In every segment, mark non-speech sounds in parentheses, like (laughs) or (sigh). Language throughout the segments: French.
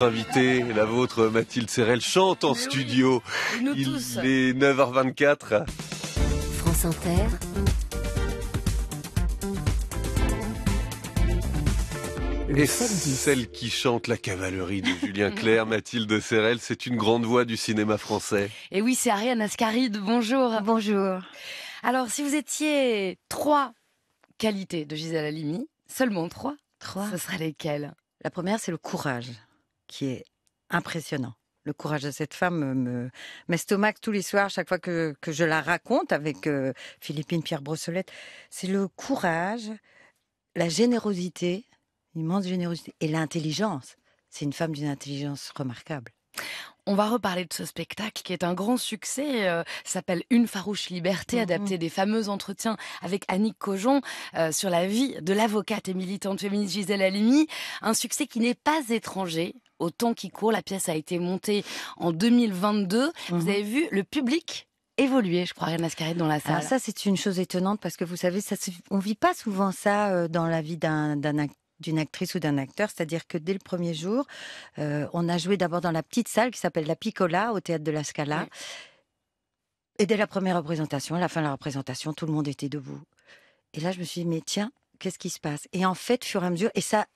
Invité, la vôtre Mathilde Serrel, chante en studio. nous Il tous. est 9h24. France Inter. Et celle qui chante la cavalerie de Julien (laughs) Clerc, Mathilde Serrel, c'est une grande voix du cinéma français. Et oui, c'est Ariane Ascaride. Bonjour. Bonjour. Alors, si vous étiez trois qualités de Gisèle Halimi, seulement trois, trois. ce seraient lesquelles La première, c'est le courage qui est impressionnant. Le courage de cette femme me m'estomaque tous les soirs, chaque fois que, je la raconte avec euh, Philippine Pierre Brossolette. C'est le courage, la générosité, immense générosité, et l'intelligence. C'est une femme d'une intelligence remarquable. On va reparler de ce spectacle qui est un grand succès, euh, s'appelle Une farouche liberté, mm-hmm. adapté des fameux entretiens avec Annick Cojon euh, sur la vie de l'avocate et militante féministe Gisèle Halimi. Un succès qui n'est pas étranger au temps qui court. La pièce a été montée en 2022. Vous mhm. avez vu le public évoluer, je crois, Ariane dans la salle. ça, c'est une chose étonnante parce que vous savez, ça, on vit pas souvent ça euh, dans la vie d'un d'une actrice ou d'un acteur, c'est-à-dire que dès le premier jour, euh, on a joué d'abord dans la petite salle qui s'appelle la Piccola au théâtre de la Scala. Et dès la première représentation, à la fin de la représentation, tout le monde était debout. Et là, je me suis dit, mais tiens, qu'est-ce qui se passe Et en fait, fur et à mesure, et ça,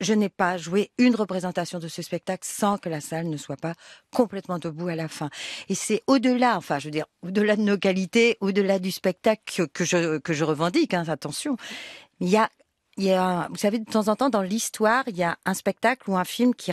je n'ai pas joué une représentation de ce spectacle sans que la salle ne soit pas complètement debout à la fin. Et c'est au-delà, enfin, je veux dire, au-delà de nos qualités, au-delà du spectacle que, je, que je revendique, hein, attention. Il y a il y a, vous savez, de temps en temps dans l'histoire, il y a un spectacle ou un film qui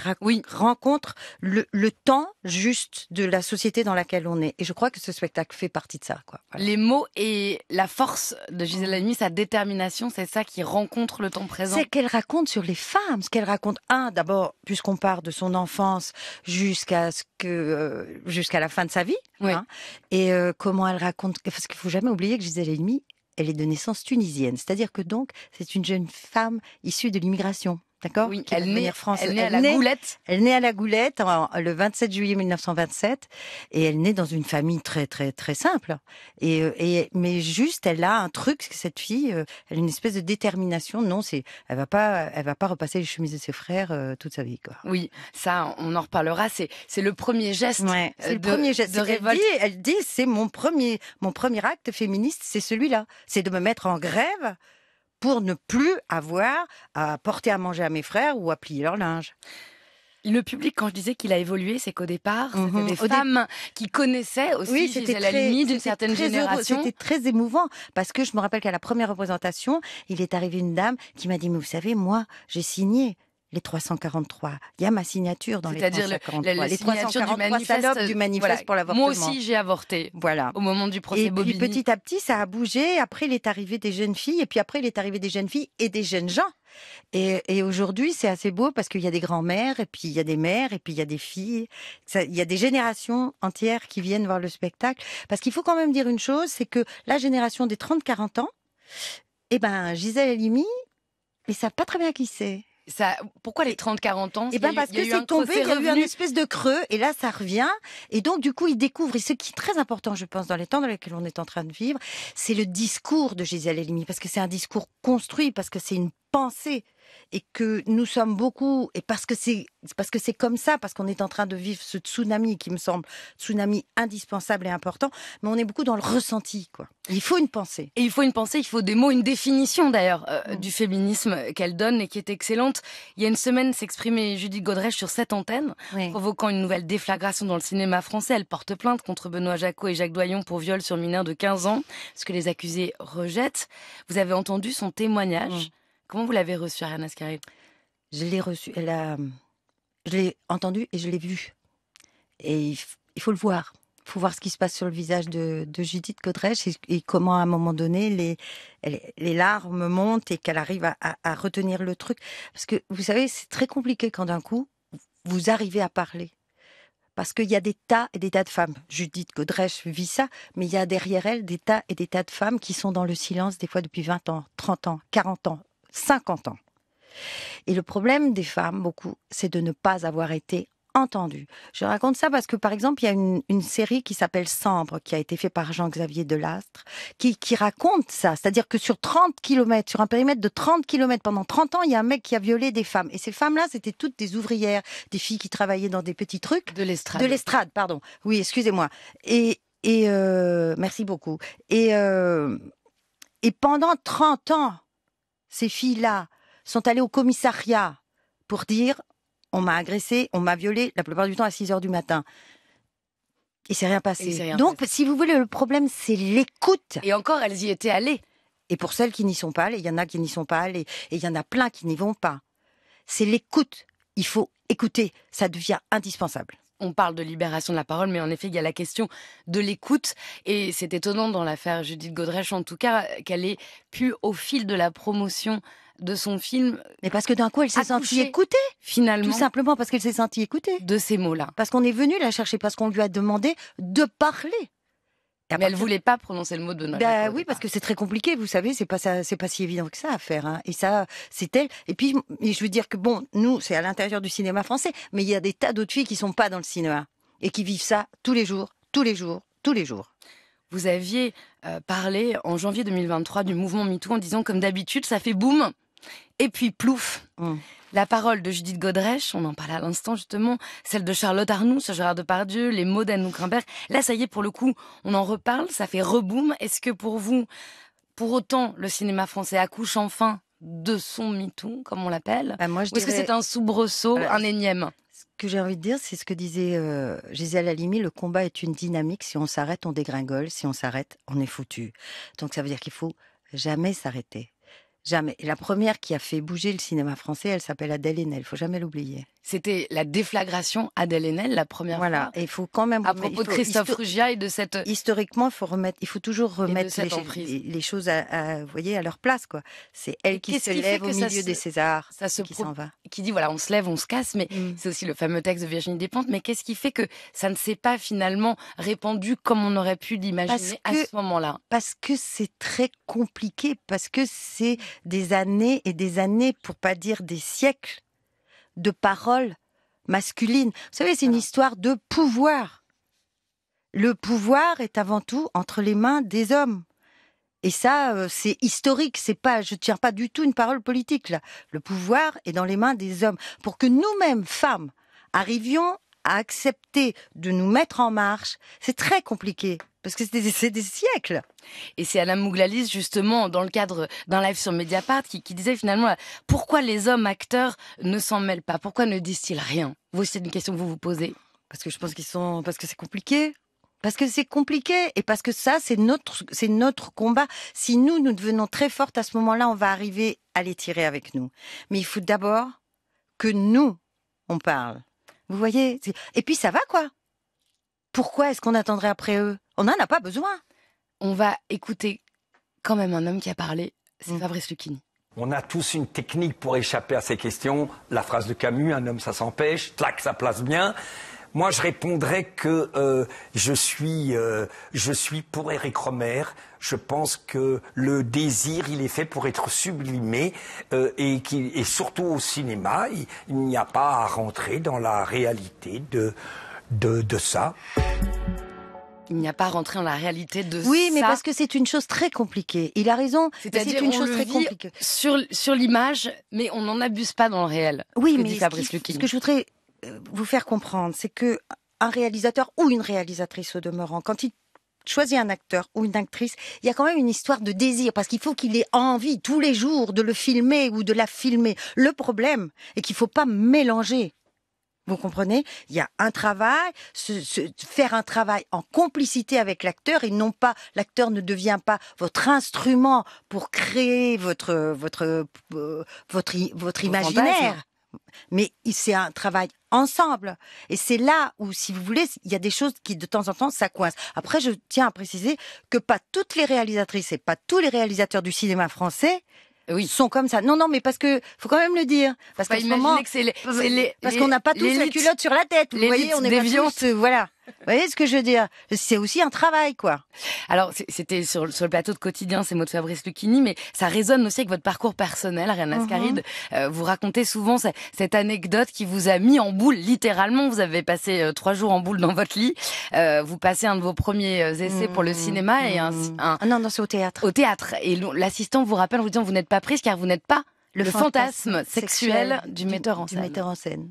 rencontre le, temps juste de la société dans laquelle on est. Et je crois que ce spectacle fait partie de ça. Quoi. Les mots et la force de Gisèle Halimi, sa détermination, c'est ça qui rencontre le temps présent. C'est qu'elle raconte sur les femmes, ce qu'elle raconte. Un, d'abord, puisqu'on part de son enfance jusqu'à ce que euh, jusqu'à la fin de sa vie, oui. Hein, et euh, comment elle raconte. Parce qu'il faut jamais oublier que Gisèle Halimi elle est de naissance tunisienne. C'est-à-dire que donc, c'est une jeune femme issue de l'immigration D'accord elle naît, à la Goulette. Elle naît à la Goulette le 27 juillet 1927 et elle naît dans une famille très très très simple. Et, euh, mais juste, elle a un truc cette fille, euh, elle a une espèce de détermination. Non, c'est, elle va pas, elle va pas repasser les chemises de ses frères euh, toute sa vie quoi. Oui, ça, on en reparlera. C'est c'est le premier geste. c'est le premier geste de révolte. Elle dit, elle dit c'est mon premier mon premier acte féministe, c'est celui-là, c'est de me mettre en grève pour ne plus avoir à porter à manger à mes frères ou à plier leur linge. Le public, quand je disais qu'il a évolué, c'est qu'au départ, mhm. c'était des femmes qui connaissaient aussi oui, c'était la limite d'une certaine génération. C'était très émouvant parce que je me rappelle qu'à la première représentation, il est arrivé une dame qui m'a dit "Mais vous savez, moi, j'ai signé les 343. Il y a ma signature dans les 343. C'est-à-dire les 343 du du manifeste pour l'avortement. Moi aussi, j'ai avorté. Voilà. Au moment du procès Et puis petit à petit, ça a bougé. Après, il est arrivé des jeunes filles. Et puis après, il est arrivé des jeunes filles et des jeunes gens. Et, aujourd'hui, c'est assez beau parce qu'il y a des grands-mères, et puis il y a des mères, et puis il y a des filles. il y a des générations entières qui viennent voir le spectacle. Parce qu'il faut quand même dire une chose, c'est que la génération des 30-40 ans, eh ben, Gisèle Halimi, ils savent pas très bien qui c'est ça, pourquoi les 30-40 ans Eh bien, parce que c'est tombé, il y a eu une espèce de creux, et là, ça revient. Et donc, du coup, il découvre, et ce qui est très important, je pense, dans les temps dans lesquels on est en train de vivre, c'est le discours de Gisèle Elimi, parce que c'est un discours construit, parce que c'est une pensée et que nous sommes beaucoup, et parce que c'est parce que c'est comme ça, parce qu'on est en train de vivre ce tsunami qui me semble tsunami indispensable et important, mais on est beaucoup dans le ressenti, quoi. Il faut une pensée. Et il faut une pensée, il faut des mots, une définition d'ailleurs euh, mm. du féminisme qu'elle donne et qui est excellente. Il y a une semaine s'exprimait Judith Godrèche sur cette antenne, provoquant une nouvelle déflagration dans le cinéma français. Elle porte plainte contre Benoît Jacot et Jacques Doyon pour viol sur mineur de 15 ans, ce que les accusés rejettent. Vous avez entendu son témoignage. Mm. Comment vous l'avez reçue, Ariane Ascari Je l'ai reçue, elle a... Je l'ai entendue et je l'ai vue. Et il, faut le voir. Il faut voir ce qui se passe sur le visage de, Judith Godrèche et, comment, à un moment donné, les, les, larmes montent et qu'elle arrive à, retenir le truc. Parce que, vous savez, c'est très compliqué quand d'un coup, vous arrivez à parler. Parce qu'il y a des tas et des tas de femmes. Judith Godrèche vit ça, mais il y a derrière elle des tas et des tas de femmes qui sont dans le silence, des fois depuis 20 ans, 30 ans, 40 ans, 50 ans. Et le problème des femmes, beaucoup, c'est de ne pas avoir été entendues. Je raconte ça parce que, par exemple, il y a une, série qui s'appelle Sambre, qui a été faite par Jean-Xavier Delastre, qui, qui raconte ça. C'est-à-dire que sur 30 km, sur un périmètre de 30 km, pendant 30 ans, il y a un mec qui a violé des femmes. Et ces femmes-là, c'était toutes des ouvrières, des filles qui travaillaient dans des petits trucs. De l'estrade. De l'estrade, pardon. Oui, excusez-moi. Et, et euh, merci beaucoup. Et, euh, et pendant 30 ans, ces filles-là sont allées au commissariat pour dire on m'a agressé, on m'a violé, la plupart du temps à 6 heures du matin. Et c'est rien passé. Donc, si vous voulez, le problème, c'est l'écoute. Et encore, elles y étaient allées. Et pour celles qui n'y sont pas allées, il y en a qui n'y sont pas allées, et il y en a plein qui n'y vont pas. C'est l'écoute. Il faut écouter. Ça devient indispensable on parle de libération de la parole, mais en effet, il y a la question de l'écoute. Et c'est étonnant dans l'affaire Judith Godrèche, en tout cas, qu'elle ait pu, au fil de la promotion de son film. Mais parce que d'un coup, elle s'est sentie écoutée. Finalement. Tout simplement parce qu'elle s'est sentie écoutée. De ces mots-là. Parce qu'on est venu la chercher, parce qu'on lui a demandé de parler. Mais elle voulait pas prononcer le mot de Donald. Bah oui, parce que c'est très compliqué, vous savez, c'est pas c'est pas si évident que ça à faire. Hein. Et ça, c'est elle. Et puis, je veux dire que bon, nous, c'est à l'intérieur du cinéma français, mais il y a des tas d'autres filles qui sont pas dans le cinéma et qui vivent ça tous les jours, tous les jours, tous les jours. Vous aviez euh, parlé en janvier 2023 du mouvement MeToo en disant comme d'habitude, ça fait boum et puis plouf. Hum. La parole de Judith Godrèche, on en parlait à l'instant justement, celle de Charlotte Arnoux sur Gérard Depardieu, les mots d'Anne grimbert Là, ça y est, pour le coup, on en reparle, ça fait reboom. Est-ce que pour vous, pour autant, le cinéma français accouche enfin de son MeToo, comme on l'appelle bah, Ou est-ce que c'est un soubresaut, un énième ce que j'ai envie de dire, c'est ce que disait euh, Gisèle Halimi, le combat est une dynamique, si on s'arrête, on dégringole, si on s'arrête, on est foutu. Donc ça veut dire qu'il faut jamais s'arrêter. Jamais. la première qui a fait bouger le cinéma français, elle s'appelle Adèle Haenel. Faut jamais l'oublier. C'était la déflagration Adèle Haenel, la première voilà. fois. Et il faut quand même. À propos de Christophe Rugia et de cette. Euh, historiquement, il faut remettre. Il faut toujours remettre les, choses à, voyez, à leur place, quoi. C'est elle qui se lève au milieu des Césars. Ça se qui s'en va. Qui dit voilà, on se lève, on se casse. Mais mmh. c'est aussi le fameux texte de Virginie Despentes. Mais qu'est-ce qui fait que ça ne s'est pas finalement répandu comme on aurait pu l'imaginer à ce moment-là Parce que c'est très compliqué. Parce que c'est des années et des années, pour pas dire des siècles, de paroles masculines. Vous savez, c'est une histoire de pouvoir. Le pouvoir est avant tout entre les mains des hommes. Et ça, euh, c'est historique. C'est pas, je tiens pas du tout une parole politique là. Le pouvoir est dans les mains des hommes pour que nous-mêmes, femmes, arrivions à accepter de nous mettre en marche, c'est très compliqué parce que c'est des, siècles. Et c'est Alain Mouglalis, justement, dans le cadre d'un live sur Mediapart, qui, disait finalement pourquoi les hommes acteurs ne s'en mêlent pas, pourquoi ne disent-ils rien Vous, c'est une question que vous vous posez. Parce que je pense qu'ils sont, parce que c'est compliqué. Parce que c'est compliqué et parce que ça, c'est notre, c'est notre combat. Si nous, nous devenons très fortes à ce moment-là, on va arriver à les tirer avec nous. Mais il faut d'abord que nous, on parle. Vous voyez Et puis ça va quoi Pourquoi est-ce qu'on attendrait après eux On n'en a pas besoin. On va écouter quand même un homme qui a parlé, c'est mm. Fabrice Lucchini. On a tous une technique pour échapper à ces questions. La phrase de Camus, un homme ça s'empêche, tac, ça place bien. Moi, je répondrais que euh, je, suis, euh, je suis pour Eric Romer. Je pense que le désir, il est fait pour être sublimé euh, et, qui, et surtout au cinéma, il, n'y a pas à rentrer dans la réalité de, de, de ça. Il n'y a pas à rentrer dans la réalité de ça. oui, mais parce que c'est une chose très compliquée. Il a raison. C'est-à-dire une chose le très compliquée sur sur l'image, mais on n'en abuse pas dans le réel. Oui, mais ce, que je voudrais vous faire comprendre, c'est que un réalisateur ou une réalisatrice au demeurant, quand il choisit un acteur ou une actrice, il y a quand même une histoire de désir, parce qu'il faut qu'il ait envie tous les jours de le filmer ou de la filmer. Le problème est qu'il faut pas mélanger vous comprenez Il y a un travail, se, faire un travail en complicité avec l'acteur et non pas l'acteur ne devient pas votre instrument pour créer votre votre euh, votre votre imaginaire mais c'est un travail ensemble. Et c'est là où, si vous voulez, il y a des choses qui, de temps en temps, ça coince. Après, je tiens à préciser que pas toutes les réalisatrices et pas tous les réalisateurs du cinéma français oui. sont comme ça. Non, non, mais parce que faut quand même le dire. Parce qu'à ce moment, parce qu'on n'a pas tous la culotte sur la tête. Vous voyez, on est euh, voilà. Vous voyez ce que je veux dire C'est aussi un travail, quoi. Alors, c'était sur, le plateau de quotidien, ces mots de Fabrice Lucchini, mais ça résonne aussi avec votre parcours personnel, Ariane mhm. Ascaride. Euh, vous racontez souvent cette anecdote qui vous a mis en boule, littéralement. Vous avez passé euh, trois jours en boule dans votre lit. Euh, vous passez un de vos premiers essais pour le mhm. cinéma et un... Mhm. Ah non, non, c'est au théâtre. Au théâtre. Et l'assistant vous rappelle en vous disant, vous n'êtes pas prise car vous n'êtes pas le, fantasme, sexuel, Du metteur en scène.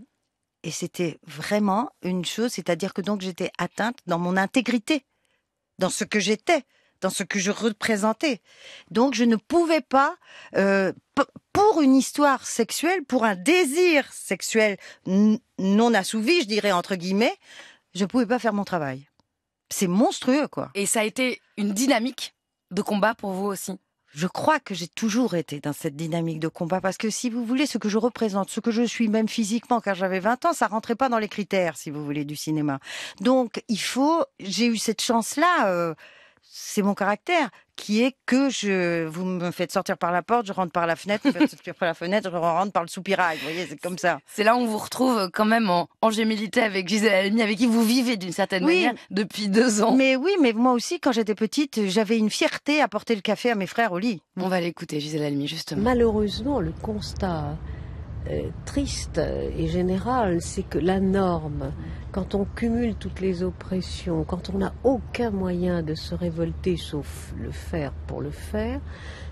Et c'était vraiment une chose, c'est-à-dire que donc j'étais atteinte dans mon intégrité, dans ce que j'étais, dans ce que je représentais. Donc je ne pouvais pas, euh, pour une histoire sexuelle, pour un désir sexuel non assouvi, je dirais entre guillemets, je ne pouvais pas faire mon travail. C'est monstrueux, quoi. Et ça a été une dynamique de combat pour vous aussi je crois que j'ai toujours été dans cette dynamique de combat parce que si vous voulez ce que je représente, ce que je suis même physiquement car j'avais 20 ans, ça rentrait pas dans les critères si vous voulez du cinéma. Donc il faut j'ai eu cette chance là euh, c'est mon caractère qui est que je vous me faites sortir par la porte, je rentre par la fenêtre, je rentre sortir par la fenêtre, je rentre par le soupirail. Vous voyez, c'est comme ça. C'est là où on vous retrouve euh, quand même en, en gémilité avec Gisèle Halimi, avec qui vous vivez d'une certaine manière depuis deux ans. Mais oui, mais moi aussi, quand j'étais petite, j'avais une fierté à porter le café à mes frères au lit. On va l'écouter, Gisèle Halimi, justement. Malheureusement, le constat euh, triste euh, et général, c'est que la norme, quand on cumule toutes les oppressions, quand on n'a aucun moyen de se révolter sauf le faire pour le faire,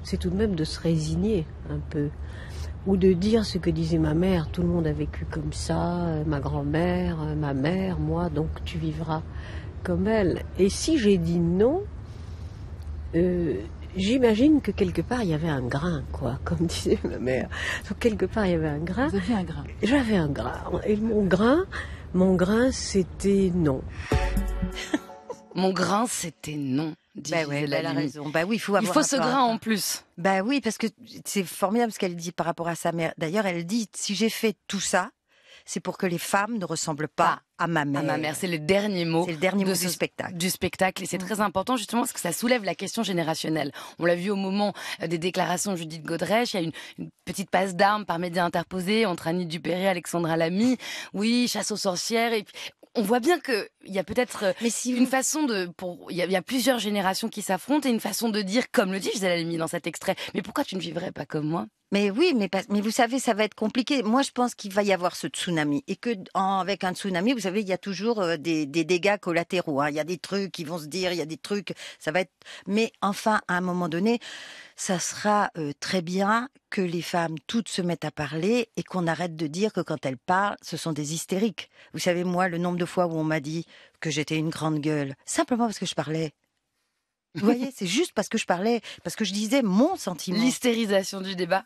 c'est tout de même de se résigner un peu. Ou de dire ce que disait ma mère, tout le monde a vécu comme ça, euh, ma grand-mère, euh, ma mère, moi, donc tu vivras comme elle. Et si j'ai dit non, euh, j'imagine que quelque part il y avait un grain, quoi, (laughs) comme disait ma mère. Donc quelque part il y avait un grain. J'avais un grain. J'avais un grain. Et mon grain, mon grain, c'était non. (laughs) Mon grain, c'était non. Bah, bah elle a raison. Bah il faut ce grain en plus. Bah oui, parce que c'est formidable ce qu'elle dit par rapport à sa mère. D'ailleurs, elle dit si j'ai fait tout ça, c'est pour que les femmes ne ressemblent pas ah, à ma mère. À ma mère, c'est le dernier mot. du spectacle. Du spectacle, et c'est mm. très important justement parce que ça soulève la question générationnelle. On l'a vu au moment euh, des déclarations de Judith Godrèche, il y a une, petite passe d'armes par médias interposés entre Annie Dupéré et Alexandra Lamy. Oui, chasse aux sorcières, et on voit bien qu'il y a peut-être euh, une façon de pour il y, a plusieurs générations qui s'affrontent et une façon de dire comme le dit Gisèle Lamy dans cet extrait mais pourquoi tu ne vivrais pas comme moi mais oui, mais, mais vous savez, ça va être compliqué. Moi, je pense qu'il va y avoir ce tsunami. Et que avec un tsunami, vous savez, il y a toujours euh, des, dégâts collatéraux. Hein. Il y a des trucs qui vont se dire, il y a des trucs, ça va être... Mais enfin, à un moment donné, ça sera euh, très bien que les femmes toutes se mettent à parler et qu'on arrête de dire que quand elles parlent, ce sont des hystériques. Vous savez, moi, le nombre de fois où on m'a dit que j'étais une grande gueule, simplement parce que je parlais. Vous voyez, c'est juste parce que je parlais, parce que je disais mon sentiment. L'hystérisation du débat.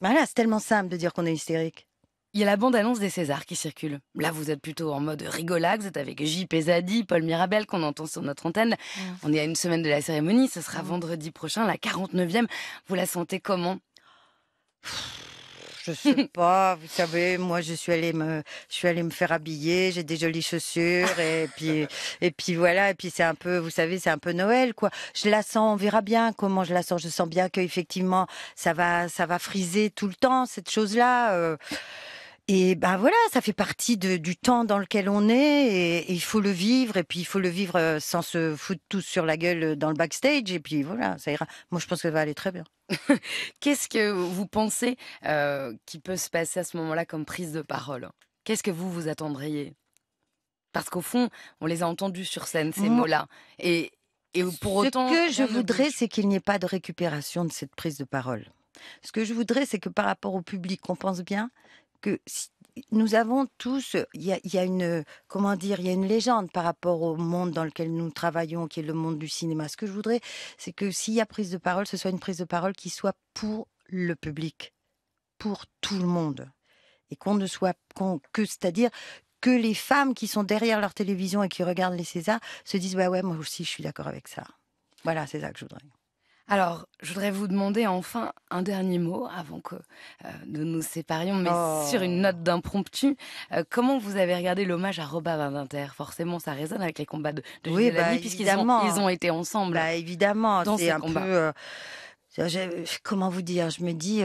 voilà, ben c'est tellement simple de dire qu'on est hystérique. Il y a la bande-annonce des Césars qui circule. Là, vous êtes plutôt en mode rigolade, vous êtes avec J. Pesadi, Paul Mirabel qu'on entend sur notre antenne. On est à une semaine de la cérémonie, ce sera vendredi prochain, la 49e. Vous la sentez comment je sais (laughs) pas, vous savez, moi je suis allée me, je suis allée me faire habiller, j'ai des jolies chaussures et puis, et puis voilà, et puis c'est un peu, vous savez, c'est un peu Noël quoi. Je la sens, on verra bien comment je la sens. Je sens bien qu'effectivement ça va, ça va friser tout le temps cette chose-là. Euh. Et ben voilà, ça fait partie du temps dans lequel on est et, il faut le vivre et puis il faut le vivre euh, sans se foutre tous sur la gueule euh, dans le backstage et puis voilà, ça ira. Moi je pense que ça va aller très bien. (laughs) Qu'est-ce que vous pensez euh, qui peut se passer à ce moment-là comme prise de parole Qu'est-ce que vous vous attendriez Parce qu'au fond, on les a entendus sur scène, ces mots-là. Et, et pour ce que je voudrais, c'est qu'il n'y ait pas de récupération de cette prise de parole. Ce que je voudrais, c'est que par rapport au public, on pense bien que si nous avons tous, il y, a une, comment dire, il y a une légende par rapport au monde dans lequel nous travaillons, qui est le monde du cinéma. Ce que je voudrais, c'est que s'il y a prise de parole, ce soit une prise de parole qui soit pour le public, pour tout le monde, et qu'on ne soit qu que, c'est-à-dire que les femmes qui sont derrière leur télévision et qui regardent les Césars se disent, bah ouais, moi aussi, je suis d'accord avec ça. Voilà, c'est ça que je voudrais. Alors, je voudrais vous demander enfin un dernier mot avant que euh, nous nous séparions, mais sur une note oh. d'impromptu. Euh, comment vous avez regardé l'hommage à Robin Van Forcément, ça résonne avec les combats de, de oui, bah, puisqu'ils ont, ils ont été ensemble. Bah, évidemment, c'est un peu. Euh, comment vous dire Je me dis,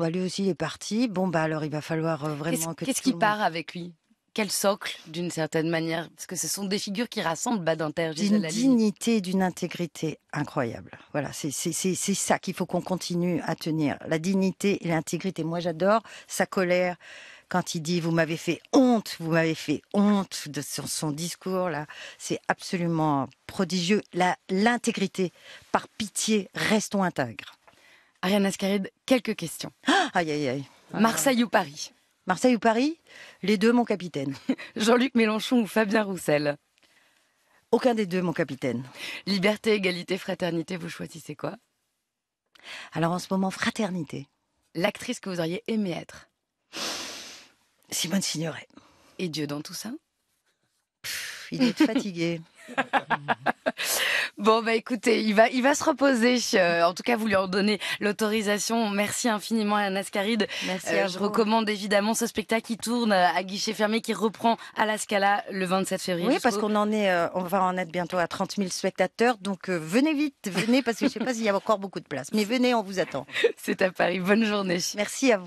bah, lui aussi il est parti. Bon, bah alors il va falloir vraiment que. Qu'est-ce qui part avec lui quel socle, d'une certaine manière Parce que ce sont des figures qui rassemblent Badinter, D'une dignité, d'une intégrité incroyable. Voilà, c'est ça qu'il faut qu'on continue à tenir. La dignité et l'intégrité. Moi, j'adore sa colère quand il dit vous m'avez fait honte, vous m'avez fait honte de son, discours là, c'est absolument prodigieux. l'intégrité, par pitié, restons intègres. Ariane Ascaride, quelques questions. Ah, aïe aïe aïe. Marseille ou Paris Marseille ou Paris Les deux, mon capitaine. (laughs) Jean-Luc Mélenchon ou Fabien Roussel Aucun des deux, mon capitaine. Liberté, égalité, fraternité, vous choisissez quoi Alors en ce moment, fraternité. L'actrice que vous auriez aimé être Simone Signoret. Et Dieu dans tout ça Il est fatigué. (laughs) Bon, bah écoutez, il va, il va se reposer. Euh, en tout cas, vous lui en donnez l'autorisation. Merci infiniment euh, à Nascaride. Merci. je recommande évidemment ce spectacle qui tourne euh, à guichet fermé, qui reprend à la Scala le 27 février. Oui, parce qu'on en est, on va en être bientôt à 30 000 spectateurs. Donc venez vite, venez, parce que je ne sais pas s'il y a encore beaucoup de place. Mais venez, on vous attend. (laughs) C'est à Paris. Bonne journée. Merci à vous.